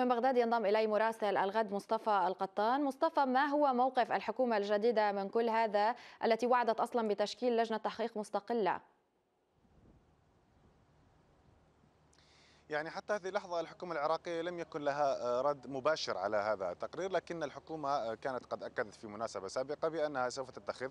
من بغداد ينضم إلي مراسل الغد مصطفى القطان مصطفى ما هو موقف الحكومة الجديدة من كل هذا التي وعدت أصلا بتشكيل لجنة تحقيق مستقلة؟ يعني حتى هذه اللحظة الحكومة العراقية لم يكن لها آه، رد مباشر على هذا التقرير لكن الحكومة آه، كانت قد أكدت في مناسبة سابقة بأنها سوف تتخذ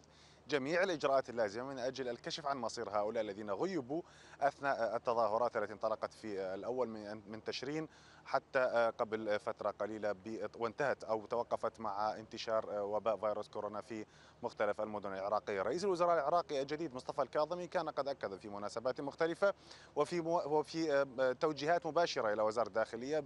جميع الإجراءات اللازمة من أجل الكشف عن مصير هؤلاء الذين غيبوا أثناء التظاهرات التي انطلقت في آه، الأول من تشرين حتى قبل فترة قليلة وانتهت أو توقفت مع انتشار وباء فيروس كورونا في مختلف المدن العراقية رئيس الوزراء العراقي الجديد مصطفى الكاظمي كان قد أكد في مناسبات مختلفة وفي وفي توجيه توجيهات مباشرة إلى وزارة الداخلية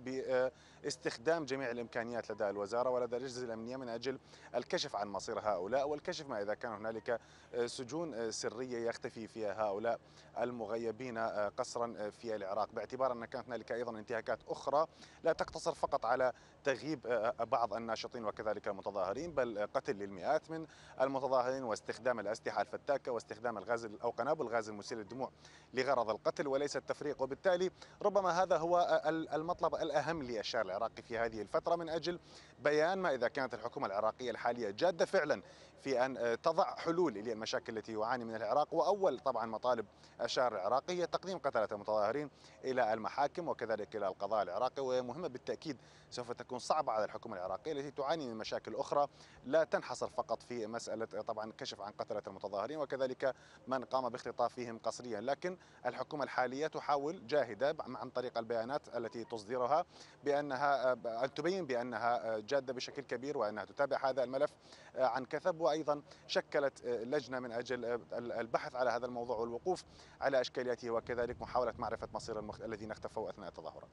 باستخدام جميع الإمكانيات لدى الوزارة ولدى الأجهزة الأمنية من أجل الكشف عن مصير هؤلاء والكشف ما إذا كان هنالك سجون سرية يختفي فيها هؤلاء المغيبين قسرا في العراق باعتبار أن كانت هنالك أيضا انتهاكات أخرى لا تقتصر فقط على تغييب بعض الناشطين وكذلك المتظاهرين بل قتل للمئات من المتظاهرين واستخدام الأسلحة الفتاكة واستخدام الغاز أو قنابل الغاز المسيل للدموع لغرض القتل وليس التفريق وبالتالي ربما هذا هو المطلب الأهم للشارع العراقي في هذه الفترة من أجل بيان ما إذا كانت الحكومة العراقية الحالية جادة فعلا في أن آه، تضع حلول للمشاكل التي يعاني من العراق وأول طبعا مطالب الشارع العراقي هي تقديم قتلة المتظاهرين إلى المحاكم وكذلك إلى القضاء العراقي وهي مهمة بالتأكيد سوف تكون صعبة على الحكومة العراقية التي تعاني من مشاكل أخرى لا تنحصر فقط في مسألة آه، طبعا كشف عن قتلة المتظاهرين وكذلك من قام باختطافهم قسريا لكن الحكومة الحالية تحاول جاهدة عن طريق طريق البيانات التي تصدرها بانها ان تبين بانها جاده بشكل كبير وانها تتابع هذا الملف عن كثب وايضا شكلت لجنه من اجل البحث على هذا الموضوع والوقوف على اشكالياته وكذلك محاوله معرفه مصير المخ... الذين اختفوا اثناء التظاهرات.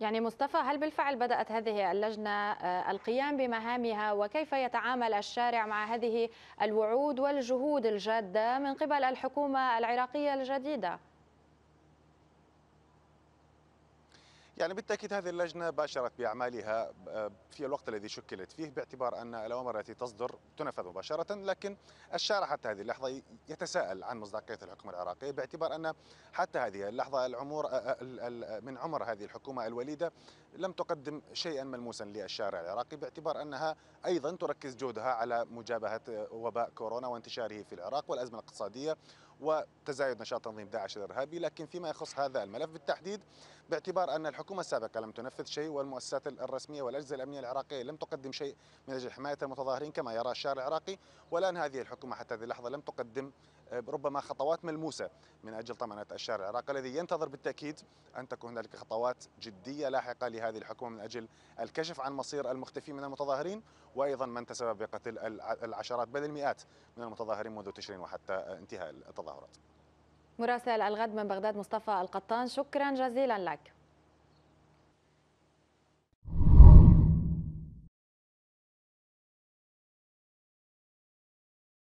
يعني مصطفى هل بالفعل بدات هذه اللجنه آه، القيام بمهامها وكيف يتعامل الشارع مع هذه الوعود والجهود الجاده من قبل الحكومه العراقيه الجديده؟ يعني بالتاكيد هذه اللجنه باشرت باعمالها آه، في الوقت الذي شكلت فيه باعتبار ان الاوامر التي تصدر تنفذ مباشره لكن الشارع حتى هذه اللحظه يتساءل عن مصداقيه الحكم العراقي باعتبار ان حتى هذه اللحظه العمر آه، آه، من عمر هذه الحكومه الوليده لم تقدم شيئا ملموسا للشارع العراقي باعتبار انها ايضا تركز جهدها على مجابهه وباء كورونا وانتشاره في العراق والازمه الاقتصاديه وتزايد نشاط تنظيم داعش الارهابي، لكن فيما يخص هذا الملف بالتحديد باعتبار ان الحكومه السابقه لم تنفذ شيء والمؤسسات الرسميه والاجهزه الامنيه العراقيه لم تقدم شيء من اجل حمايه المتظاهرين كما يرى الشارع العراقي، والان هذه الحكومه حتى هذه اللحظه لم تقدم آه، ربما خطوات ملموسه من اجل طمانه الشارع العراقي الذي ينتظر بالتاكيد ان تكون هنالك خطوات جديه لاحقه لهذه الحكومه من اجل الكشف عن مصير المختفين من المتظاهرين وايضا من تسبب بقتل العشرات بل المئات من المتظاهرين منذ تشرين وحتى انتهاء التظاهر التظاهرات مراسل الغد من بغداد مصطفى القطان شكرا جزيلا لك